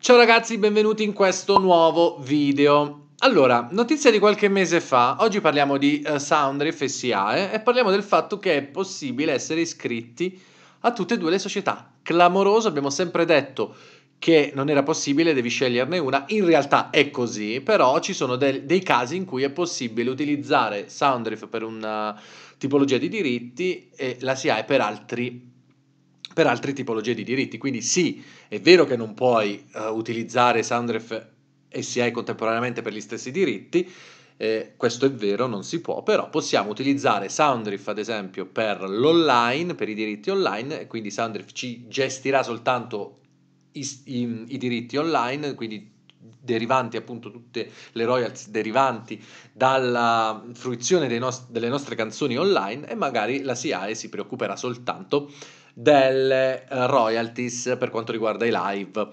Ciao ragazzi, benvenuti in questo nuovo video. Allora, notizia di qualche mese fa, oggi parliamo di uh, eh, Soundriff e SIAE eh, e parliamo del fatto che è possibile essere iscritti a tutte e due le società. Clamoroso, abbiamo sempre detto che non era possibile, devi sceglierne una, in realtà è così, però ci sono de dei casi in cui è possibile utilizzare Soundriff per una tipologia di diritti e la SIAE per altri per altre tipologie di diritti. Quindi sì, è vero che non puoi uh, utilizzare Soundref e SI contemporaneamente per gli stessi diritti, eh, questo è vero, non si può, però possiamo utilizzare Soundriff ad esempio per l'online, per i diritti online, quindi Soundriff ci gestirà soltanto i, i, i diritti online, quindi derivanti appunto tutte le royalties derivanti dalla fruizione nost- delle nostre canzoni online e magari la SIAE si preoccuperà soltanto delle eh, royalties per quanto riguarda i live.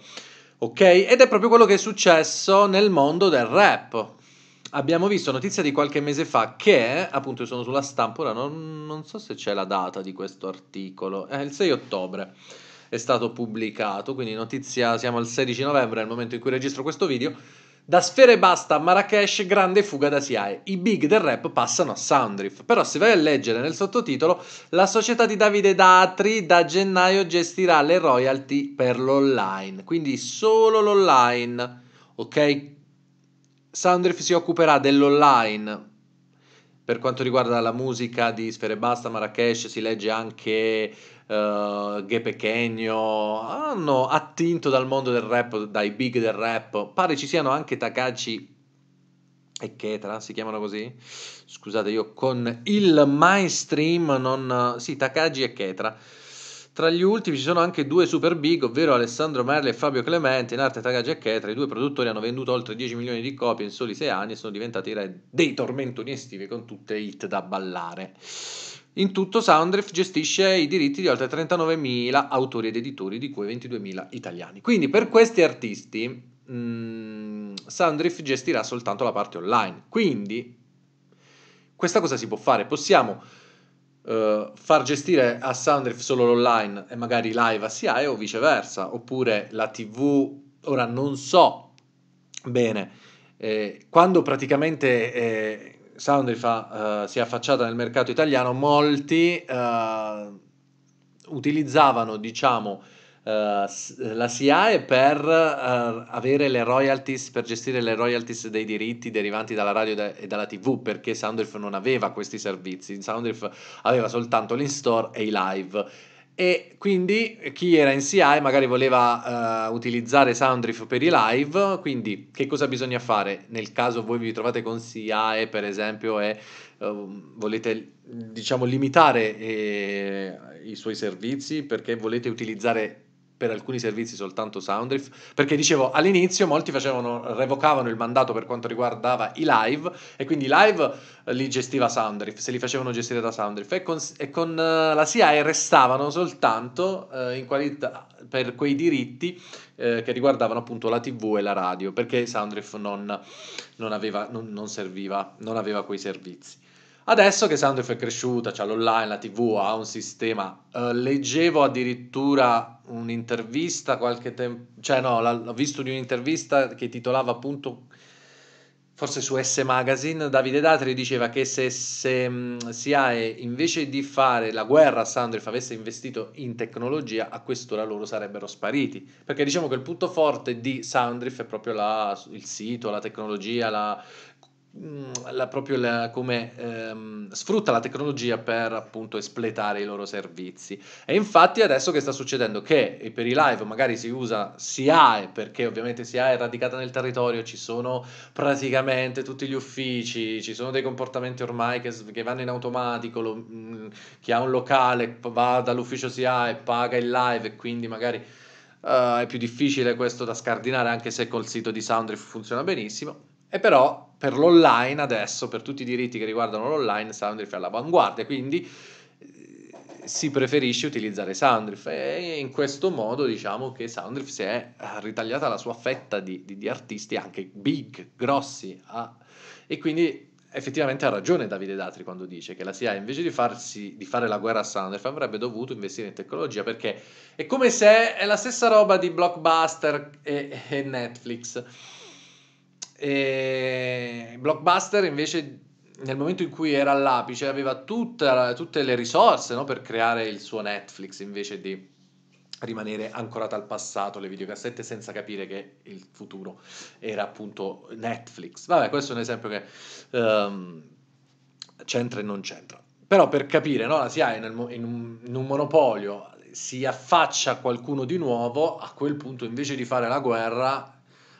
Ok? Ed è proprio quello che è successo nel mondo del rap. Abbiamo visto notizia di qualche mese fa che, appunto, io sono sulla stampa, ora non, non so se c'è la data di questo articolo, è eh, il 6 ottobre è stato pubblicato, quindi notizia, siamo al 16 novembre, nel momento in cui registro questo video, da Sfere Basta a Marrakesh, grande fuga da SIAE. I big del rap passano a Soundriff. Però se vai a leggere nel sottotitolo, la società di Davide Datri da gennaio gestirà le royalty per l'online. Quindi solo l'online, ok? Soundriff si occuperà dell'online per quanto riguarda la musica di Sfere Basta, Marrakesh, si legge anche uh, Ghe Pechegno, hanno attinto dal mondo del rap, dai big del rap, pare ci siano anche Takaci e Ketra, si chiamano così? Scusate, io con il mainstream non... sì, Takagi e Ketra tra gli ultimi ci sono anche due super big, ovvero Alessandro Merle e Fabio Clemente, in arte Tagaggia e Chetra. I due produttori hanno venduto oltre 10 milioni di copie in soli 6 anni e sono diventati re dei tormentoni estivi con tutte hit da ballare. In tutto Soundriff gestisce i diritti di oltre 39.000 autori ed editori, di cui 22.000 italiani. Quindi per questi artisti mh, mm, Soundriff gestirà soltanto la parte online. Quindi questa cosa si può fare, possiamo Uh, far gestire a Soundriff solo l'online e magari live a CI o viceversa, oppure la TV, ora non so bene, eh, quando praticamente eh, Soundriff ha, uh, eh, si è affacciata nel mercato italiano, molti uh, utilizzavano, diciamo, uh, la SIAE per uh, avere le royalties, per gestire le royalties dei diritti derivanti dalla radio e dalla TV, perché Soundriff non aveva questi servizi, Soundriff aveva soltanto l'in-store e i live. E quindi chi era in CI magari voleva uh, utilizzare Soundriff per i live, quindi che cosa bisogna fare nel caso voi vi trovate con CI per esempio e uh, volete diciamo limitare eh, i suoi servizi perché volete utilizzare per alcuni servizi soltanto Soundriff, perché dicevo all'inizio molti facevano, revocavano il mandato per quanto riguardava i live e quindi i live eh, li gestiva Soundriff, se li facevano gestire da Soundriff e con, e con eh, la CIA restavano soltanto uh, qualità, per quei diritti uh, che riguardavano appunto la tv e la radio, perché Soundriff non, non, aveva, non, non serviva, non aveva quei servizi. Adesso che Soundwave è cresciuta, ha l'online, la TV, ha un sistema, eh, leggevo addirittura un'intervista qualche tempo, cioè no, ho visto di un'intervista che titolava appunto forse su S Magazine, Davide Datri diceva che se, se mh, mm, SIAE invece di fare la guerra a Sandriff avesse investito in tecnologia, a quest'ora loro sarebbero spariti. Perché diciamo che il punto forte di Sandriff è proprio la, il sito, la tecnologia, la, Mm, la, proprio la, come ehm, sfrutta la tecnologia per appunto espletare i loro servizi. E infatti adesso che sta succedendo? Che per i live magari si usa SIAE, perché ovviamente SIAE è radicata nel territorio, ci sono praticamente tutti gli uffici, ci sono dei comportamenti ormai che, che vanno in automatico, lo, mh, mm, chi ha un locale va dall'ufficio SIAE, paga il live e quindi magari... Uh, è più difficile questo da scardinare anche se col sito di Soundry funziona benissimo e però per l'online adesso, per tutti i diritti che riguardano l'online, Soundriff è all'avanguardia, quindi eh, si preferisce utilizzare Soundriff e in questo modo diciamo che Soundriff si è eh, ritagliata la sua fetta di, di, di artisti anche big, grossi ah. e quindi effettivamente ha ragione Davide Datri quando dice che la CIA invece di, farsi, di fare la guerra a Soundriff avrebbe dovuto investire in tecnologia perché è come se è la stessa roba di Blockbuster e, e Netflix e Blockbuster invece nel momento in cui era all'apice aveva tutta, tutte le risorse no? per creare il suo Netflix invece di rimanere ancorata al passato, le videocassette senza capire che il futuro era appunto Netflix. Vabbè, questo è un esempio che um, c'entra e non c'entra. Però per capire, no? la CIA in un, in un monopolio si affaccia qualcuno di nuovo, a quel punto invece di fare la guerra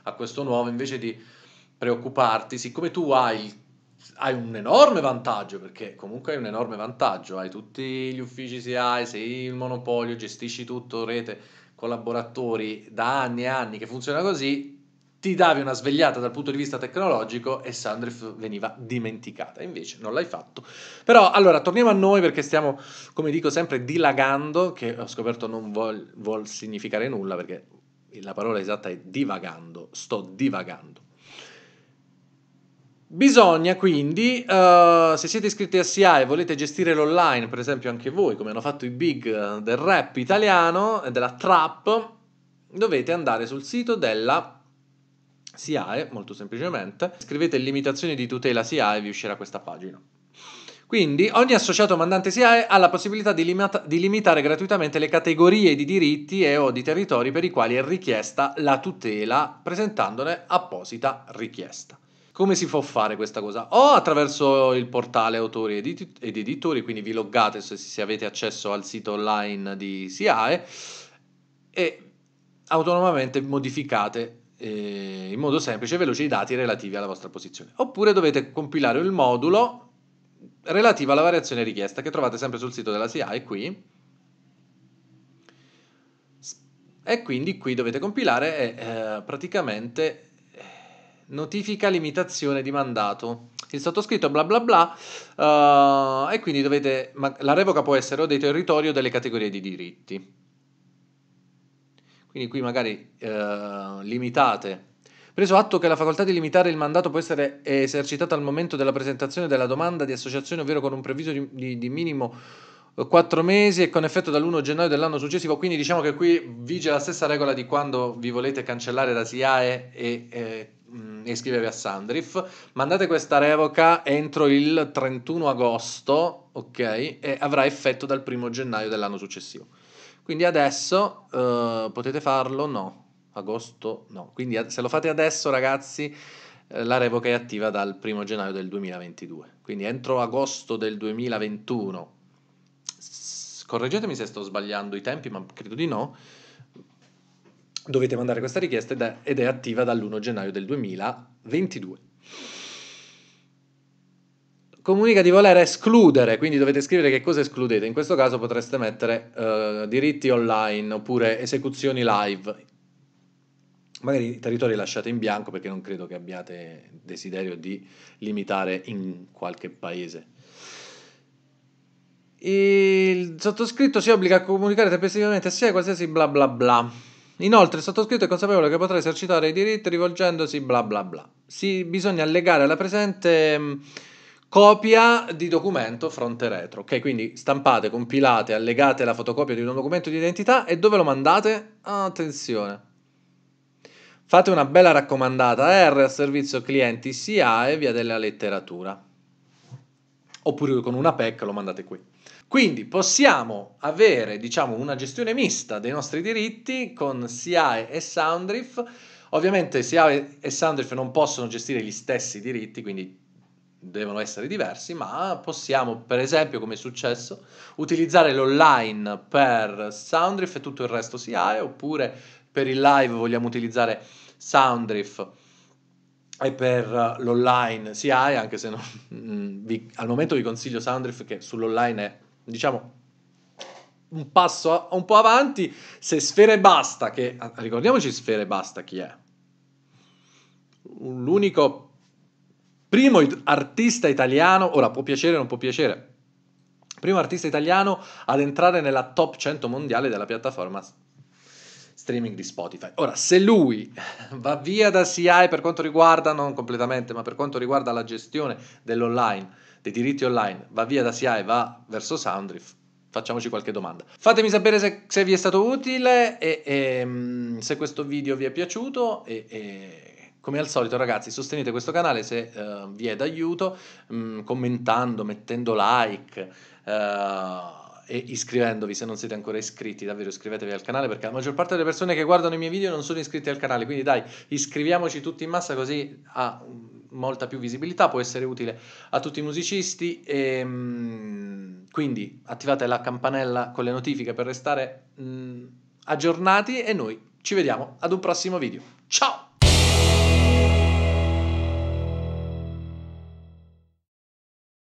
a questo nuovo, invece di preoccuparti, siccome tu hai, hai un enorme vantaggio, perché comunque hai un enorme vantaggio, hai tutti gli uffici si hai, sei il monopolio, gestisci tutto, rete, collaboratori da anni e anni che funziona così, ti davi una svegliata dal punto di vista tecnologico e Sandriff veniva dimenticata. Invece non l'hai fatto. Però allora torniamo a noi perché stiamo, come dico sempre, dilagando, che ho scoperto non vuol, vuol significare nulla perché la parola esatta è divagando, sto divagando. Bisogna quindi, uh, se siete iscritti a SIA e volete gestire l'online, per esempio anche voi, come hanno fatto i big eh, del rap italiano e della trap, dovete andare sul sito della SIAE, molto semplicemente, scrivete limitazioni di tutela SIAE e vi uscirà questa pagina. Quindi ogni associato mandante SIAE ha la possibilità di, limata- di limitare gratuitamente le categorie di diritti e o di territori per i quali è richiesta la tutela presentandone apposita richiesta. Come si può fare questa cosa? O attraverso il portale autori ed, editori, quindi vi loggate se, se avete accesso al sito online di SIAE e autonomamente modificate eh, in modo semplice e veloce i dati relativi alla vostra posizione. Oppure dovete compilare il modulo relativo alla variazione richiesta che trovate sempre sul sito della SIAE qui e quindi qui dovete compilare e eh, praticamente notifica limitazione di mandato. Il sottoscritto bla bla bla uh, e quindi dovete... Ma la revoca può essere o dei territori o delle categorie di diritti. Quindi qui magari uh, limitate. Preso atto che la facoltà di limitare il mandato può essere esercitata al momento della presentazione della domanda di associazione, ovvero con un previso di, di, di minimo 4 eh, mesi e con effetto dall'1 gennaio dell'anno successivo, quindi diciamo che qui vige la stessa regola di quando vi volete cancellare da SIAE e, e Mm, e scrivevi a Sandrif, mandate questa revoca entro il 31 agosto, ok? E avrà effetto dal 1 gennaio dell'anno successivo. Quindi adesso eh, potete farlo? No, agosto no. Quindi se lo fate adesso, ragazzi, eh, la revoca è attiva dal 1 gennaio del 2022. Quindi entro agosto del 2021. S- correggetemi se sto sbagliando i tempi, ma credo di no dovete mandare questa richiesta ed è, ed è attiva dall'1 gennaio del 2022 comunica di voler escludere, quindi dovete scrivere che cosa escludete. In questo caso potreste mettere eh, diritti online oppure esecuzioni live. Magari i territori lasciate in bianco perché non credo che abbiate desiderio di limitare in qualche paese. Il sottoscritto si obbliga a comunicare tempestivamente sia qualsiasi bla bla bla Inoltre, il sottoscritto è consapevole che potrà esercitare i diritti rivolgendosi bla bla bla. Si, bisogna allegare alla presente mh, mm, copia di documento fronte retro. Ok, quindi stampate, compilate, allegate la fotocopia di un documento di identità e dove lo mandate? Attenzione. Fate una bella raccomandata R eh, a servizio clienti SIA e via della letteratura. Oppure con una PEC lo mandate qui. Quindi possiamo avere, diciamo, una gestione mista dei nostri diritti con SIAE e Soundriff. Ovviamente SIAE e Soundriff non possono gestire gli stessi diritti, quindi devono essere diversi, ma possiamo, per esempio, come è successo, utilizzare l'online per Soundriff e tutto il resto SIAE, oppure per il live vogliamo utilizzare Soundriff e per l'online SIAE, anche se non, mm, vi, al momento vi consiglio Soundriff che sull'online è diciamo, un passo a, un po' avanti, se Sfere Basta, che ah, ricordiamoci Sfere Basta chi è, l'unico primo artista italiano, ora può piacere o non può piacere, primo artista italiano ad entrare nella top 100 mondiale della piattaforma streaming di Spotify. Ora, se lui va via da CI per quanto riguarda, non completamente, ma per quanto riguarda la gestione dell'online, dei diritti online va via da SIA e va verso Soundriff, facciamoci qualche domanda. Fatemi sapere se, se vi è stato utile e, e, ehm, se questo video vi è piaciuto e, e, come al solito ragazzi sostenete questo canale se uh, vi è d'aiuto mh, mm, commentando, mettendo like uh, e iscrivendovi se non siete ancora iscritti davvero iscrivetevi al canale perché la maggior parte delle persone che guardano i miei video non sono iscritti al canale quindi dai iscriviamoci tutti in massa così a ah, molta più visibilità, può essere utile a tutti i musicisti e ehm, quindi attivate la campanella con le notifiche per restare mh, mm, aggiornati e noi ci vediamo ad un prossimo video. Ciao!